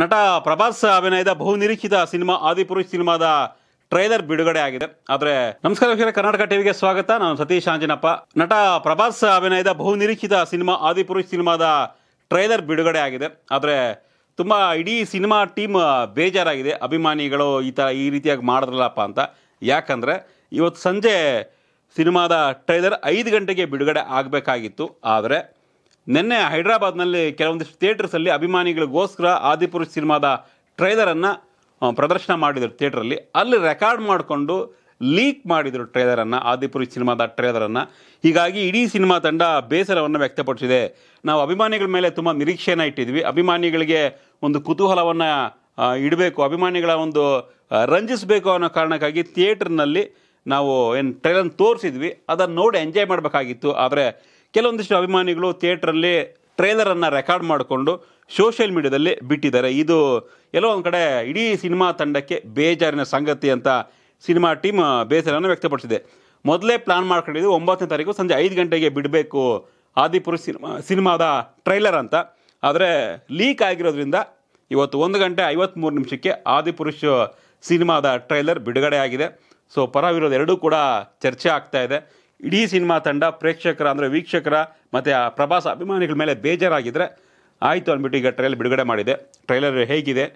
ನಟ ಪ್ರಭಾಸ್ ಅಭಿನಯದ ಬಹು ನಿರೀಕ್ಷಿತ ಸಿನಿಮಾ ಆದಿಪುರುಷ್ ಸಿನಿಮಾದ ಟ್ರೈಲರ್ ಬಿಡುಗಡೆ ಆಗಿದೆ ಆದರೆ ನಮಸ್ಕಾರ ವೀಕ್ಷಕರ ಕರ್ನಾಟಕ ಟಿವಿಗೆ ಸ್ವಾಗತ ನಾನು ಸತೀಶ್ ಆಂಜನಪ್ಪ ನಟ ಪ್ರಭಾಸ್ ಅಭಿನಯದ ಬಹು ನಿರೀಕ್ಷಿತ ಸಿನಿಮಾ ಆದಿಪುರುಷ್ ಸಿನಿಮಾದ ಟ್ರೈಲರ್ ಬಿಡುಗಡೆ ಆಗಿದೆ ಆದರೆ ತುಂಬ ಇಡೀ ಸಿನಿಮಾ ಟೀಮ್ ಬೇಜಾರಾಗಿದೆ ಅಭಿಮಾನಿಗಳು ಈ ಥರ ಈ ರೀತಿಯಾಗಿ ಮಾಡಿದ್ರಲ್ಲಪ್ಪ ಅಂತ ಯಾಕಂದರೆ ಇವತ್ತು ಸಂಜೆ ಸಿನಿಮಾದ ಟ್ರೈಲರ್ ಐದು ಗಂಟೆಗೆ ಬಿಡುಗಡೆ ಆಗಬೇಕಾಗಿತ್ತು ಆದರೆ ನಿನ್ನೆ ಹೈದರಾಬಾದ್ನಲ್ಲಿ ಕೆಲವೊಂದಿಷ್ಟು ಥಿಯೇಟರ್ಸಲ್ಲಿ ಅಭಿಮಾನಿಗಳಿಗೋಸ್ಕರ ಆದಿಪುರುಷ್ ಸಿನಿಮಾದ ಟ್ರೈಲರನ್ನು ಪ್ರದರ್ಶನ ಮಾಡಿದರು ಥಿಯೇಟ್ರಲ್ಲಿ ಅಲ್ಲಿ ರೆಕಾರ್ಡ್ ಮಾಡಿಕೊಂಡು ಲೀಕ್ ಮಾಡಿದರು ಟ್ರೇಲರನ್ನು ಆದಿಪುರುಷ್ ಸಿನಿಮಾದ ಟ್ರೇಲರನ್ನು ಹೀಗಾಗಿ ಇಡೀ ಸಿನಿಮಾ ತಂಡ ಬೇಸರವನ್ನು ವ್ಯಕ್ತಪಡಿಸಿದೆ ನಾವು ಅಭಿಮಾನಿಗಳ ಮೇಲೆ ತುಂಬ ನಿರೀಕ್ಷೆಯನ್ನು ಇಟ್ಟಿದ್ವಿ ಅಭಿಮಾನಿಗಳಿಗೆ ಒಂದು ಕುತೂಹಲವನ್ನು ಇಡಬೇಕು ಅಭಿಮಾನಿಗಳ ಒಂದು ರಂಜಿಸಬೇಕು ಅನ್ನೋ ಕಾರಣಕ್ಕಾಗಿ ಥಿಯೇಟ್ರ್ನಲ್ಲಿ ನಾವು ಏನು ಟ್ರೈಲರ್ ತೋರಿಸಿದ್ವಿ ಅದನ್ನು ನೋಡಿ ಎಂಜಾಯ್ ಮಾಡಬೇಕಾಗಿತ್ತು ಆದರೆ ಕೆಲವೊಂದಿಷ್ಟು ಅಭಿಮಾನಿಗಳು ಥಿಯೇಟ್ರಲ್ಲಿ ಟ್ರೈಲರನ್ನು ರೆಕಾರ್ಡ್ ಮಾಡಿಕೊಂಡು ಸೋಷಿಯಲ್ ಮೀಡಿಯಾದಲ್ಲಿ ಬಿಟ್ಟಿದ್ದಾರೆ ಇದು ಎಲ್ಲೋ ಒಂದು ಕಡೆ ಇಡೀ ಸಿನಿಮಾ ತಂಡಕ್ಕೆ ಬೇಜಾರಿನ ಸಂಗತಿ ಅಂತ ಸಿನಿಮಾ ಟೀಮ್ ಬೇಸರನ್ನು ವ್ಯಕ್ತಪಡಿಸಿದೆ ಮೊದಲೇ ಪ್ಲಾನ್ ಮಾಡ್ಕೊಂಡಿದ್ದು ಒಂಬತ್ತನೇ ತಾರೀಕು ಸಂಜೆ ಐದು ಗಂಟೆಗೆ ಬಿಡಬೇಕು ಆದಿಪುರುಷ್ ಸಿನಿಮಾ ಸಿನಿಮಾದ ಟ್ರೈಲರ್ ಅಂತ ಆದರೆ ಲೀಕ್ ಆಗಿರೋದ್ರಿಂದ ಇವತ್ತು ಒಂದು ಗಂಟೆ ಐವತ್ತ್ಮೂರು ನಿಮಿಷಕ್ಕೆ ಆದಿಪುರುಷ್ ಸಿನಿಮಾದ ಟ್ರೈಲರ್ ಬಿಡುಗಡೆ ಆಗಿದೆ ಸೊ ಪರ ವಿರೋಧ ಎರಡೂ ಕೂಡ ಚರ್ಚೆ ಆಗ್ತಾ ಇದೆ ಇಡೀ ಸಿನಿಮಾ ತಂಡ ಪ್ರೇಕ್ಷಕರ ಅಂದರೆ ವೀಕ್ಷಕರ ಮತ್ತು ಆ ಪ್ರಭಾಸ ಅಭಿಮಾನಿಗಳ ಮೇಲೆ ಬೇಜಾರಾಗಿದ್ದರೆ ಆಯಿತು ಅಂದ್ಬಿಟ್ಟು ಈಗ ಟ್ರೈಲರ್ ಬಿಡುಗಡೆ ಮಾಡಿದೆ ಟ್ರೈಲರ್ ಹೇಗಿದೆ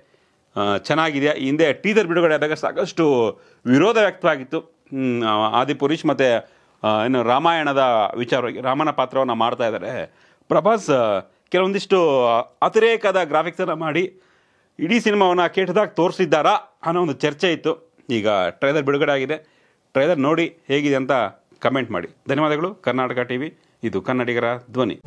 ಚೆನ್ನಾಗಿದೆ ಹಿಂದೆ ಟೀಸರ್ ಬಿಡುಗಡೆ ಆದಾಗ ಸಾಕಷ್ಟು ವಿರೋಧ ವ್ಯಕ್ತವಾಗಿತ್ತು ಆದಿಪುರುಷ್ ಮತ್ತು ಏನು ರಾಮಾಯಣದ ವಿಚಾರವಾಗಿ ರಾಮನ ಪಾತ್ರವನ್ನು ಮಾಡ್ತಾ ಇದ್ದಾರೆ ಪ್ರಭಾಸ್ ಕೆಲವೊಂದಿಷ್ಟು ಅತಿರೇಕದ ಗ್ರಾಫಿಕ್ಸನ್ನು ಮಾಡಿ ಇಡೀ ಸಿನಿಮಾವನ್ನು ಕೆಟ್ಟದಾಗಿ ತೋರಿಸಿದ್ದಾರಾ ಅನ್ನೋ ಒಂದು ಚರ್ಚೆ ಇತ್ತು ಈಗ ಟ್ರೈಲರ್ ಬಿಡುಗಡೆ ಆಗಿದೆ ಟ್ರೈಲರ್ ನೋಡಿ ಹೇಗಿದೆ ಅಂತ ಕಮೆಂಟ್ ಮಾಡಿ ಧನ್ಯವಾದಗಳು ಕರ್ನಾಟಕ ಟಿವಿ ಇದು ಕನ್ನಡಿಗರ ಧ್ವನಿ